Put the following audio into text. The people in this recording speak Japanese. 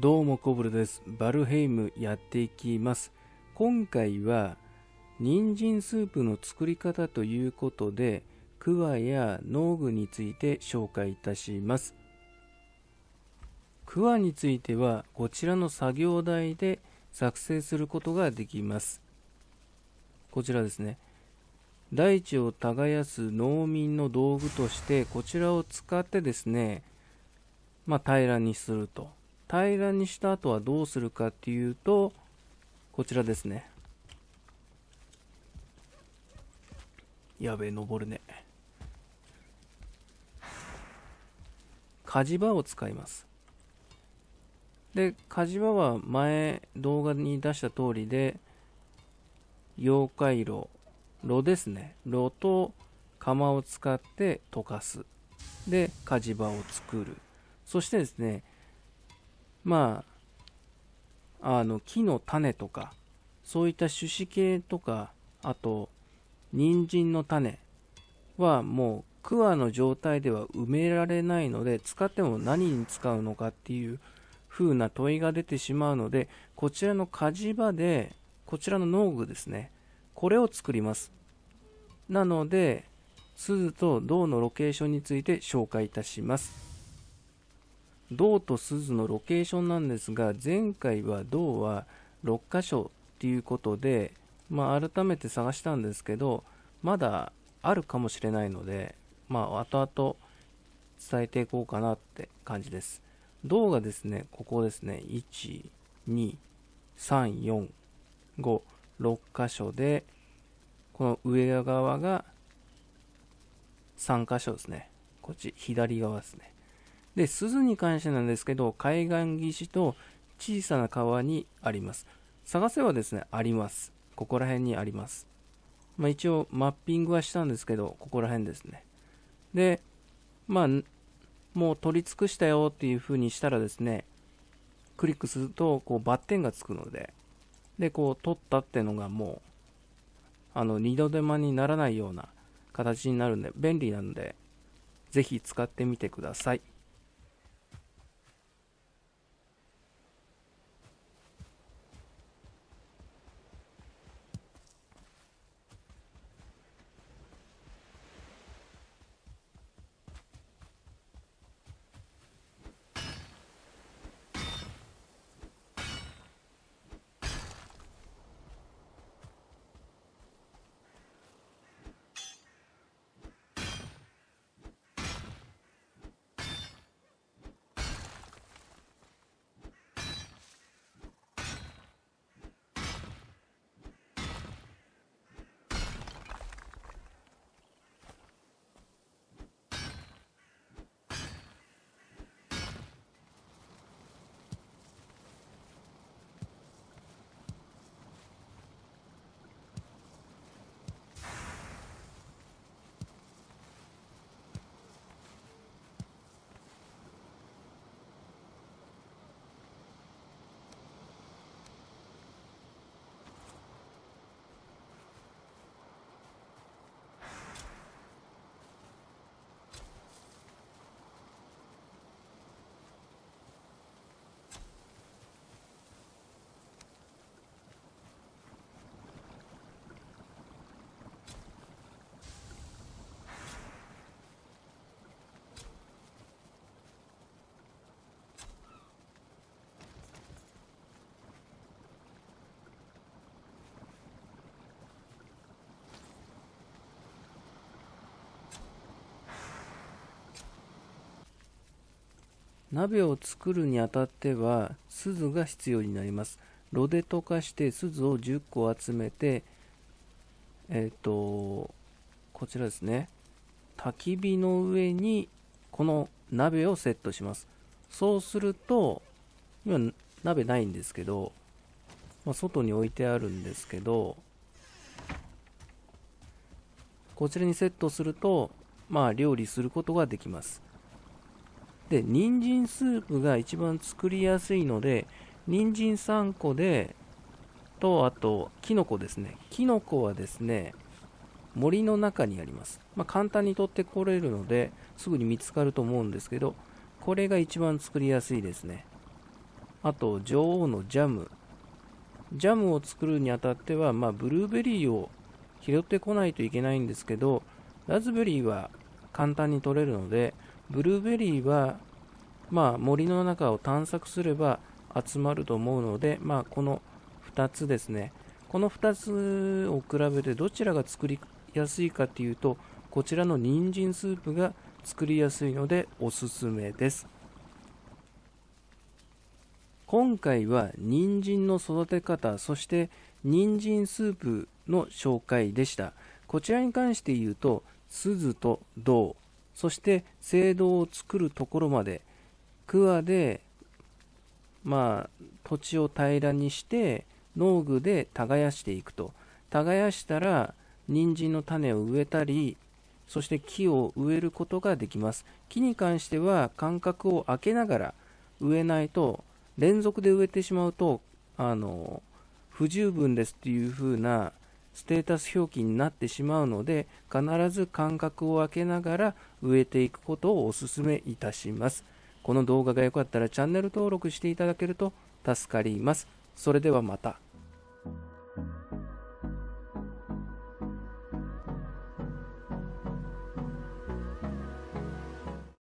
どうもコブルです。バルヘイムやっていきます。今回は、人参スープの作り方ということで、クワや農具について紹介いたします。クワについては、こちらの作業台で作成することができます。こちらですね。大地を耕す農民の道具として、こちらを使ってですね、まあ、平らにすると。平らにした後はどうするかっていうと、こちらですね。やべえ、登るね。火事場を使います。で、火事場は前動画に出した通りで、溶解炉、炉ですね。炉と釜を使って溶かす。で、火事場を作る。そしてですね、まあ、あの、木の種とか、そういった種子系とか、あと、人参の種はもう、クワの状態では埋められないので、使っても何に使うのかっていう風な問いが出てしまうので、こちらの火事場で、こちらの農具ですね、これを作ります。なので、鈴と銅のロケーションについて紹介いたします。銅と鈴のロケーションなんですが、前回は銅は6箇所っていうことで、まあ、改めて探したんですけど、まだあるかもしれないので、まあ、後々伝えていこうかなって感じです。銅がですね、ここですね、1、2、3、4、5、6箇所で、この上側が3箇所ですね。こっち、左側ですね。で、鈴に関してなんですけど、海岸岸と小さな川にあります。探せはですね、あります。ここら辺にあります。まあ、一応、マッピングはしたんですけど、ここら辺ですね。で、まあ、もう取り尽くしたよっていう風にしたらですね、クリックすると、こう、バッテンがつくので、で、こう、取ったってのがもう、あの、二度手間にならないような形になるんで、便利なんで、ぜひ使ってみてください。鍋を作るにあたっては鈴が必要になります炉で溶かして鈴を10個集めてえっ、ー、とこちらですね焚き火の上にこの鍋をセットしますそうすると今鍋ないんですけど、まあ、外に置いてあるんですけどこちらにセットするとまあ料理することができますで人参スープが一番作りやすいので人参3個でとあときのこですねきのこはですね森の中にあります、まあ、簡単に取ってこれるのですぐに見つかると思うんですけどこれが一番作りやすいですねあと女王のジャムジャムを作るにあたっては、まあ、ブルーベリーを拾ってこないといけないんですけどラズベリーは簡単に取れるのでブルーベリーは、まあ、森の中を探索すれば集まると思うので、まあ、この2つですねこの2つを比べてどちらが作りやすいかというとこちらの人参スープが作りやすいのでおすすめです今回は人参の育て方そして人参スープの紹介でしたこちらに関して言うと鈴と銅そして聖堂を作るところまで桑で、まあ、土地を平らにして農具で耕していくと耕したら人参の種を植えたりそして木を植えることができます木に関しては間隔を空けながら植えないと連続で植えてしまうとあの不十分ですっていう風なステータス表記になってしまうので必ず間隔を空けながら植えていくことをお勧めいたしますこの動画が良かったらチャンネル登録していただけると助かりますそれではまた